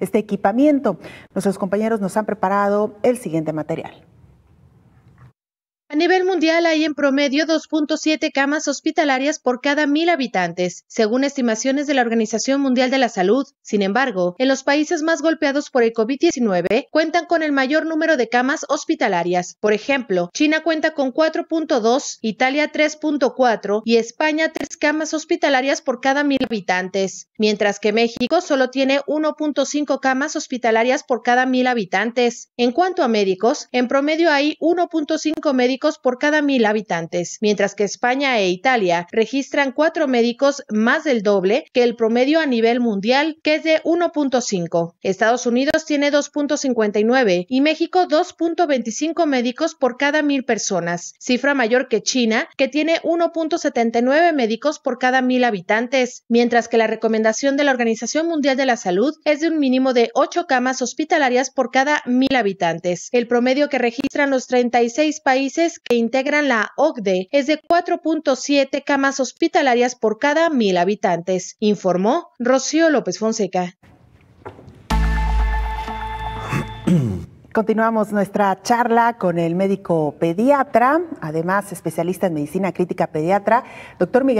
este equipamiento. Nuestros compañeros nos han preparado el siguiente material nivel mundial hay en promedio 2.7 camas hospitalarias por cada mil habitantes, según estimaciones de la Organización Mundial de la Salud. Sin embargo, en los países más golpeados por el COVID-19 cuentan con el mayor número de camas hospitalarias. Por ejemplo, China cuenta con 4.2, Italia 3.4 y España 3 camas hospitalarias por cada mil habitantes, mientras que México solo tiene 1.5 camas hospitalarias por cada mil habitantes. En cuanto a médicos, en promedio hay 1.5 médicos por cada mil habitantes, mientras que España e Italia registran cuatro médicos más del doble que el promedio a nivel mundial, que es de 1.5. Estados Unidos tiene 2.59 y México 2.25 médicos por cada mil personas, cifra mayor que China, que tiene 1.79 médicos por cada mil habitantes, mientras que la recomendación de la Organización Mundial de la Salud es de un mínimo de ocho camas hospitalarias por cada mil habitantes. El promedio que registran los 36 países que integran la OCDE es de 4.7 camas hospitalarias por cada mil habitantes, informó Rocío López Fonseca. Continuamos nuestra charla con el médico pediatra, además especialista en medicina crítica pediatra, doctor Miguel.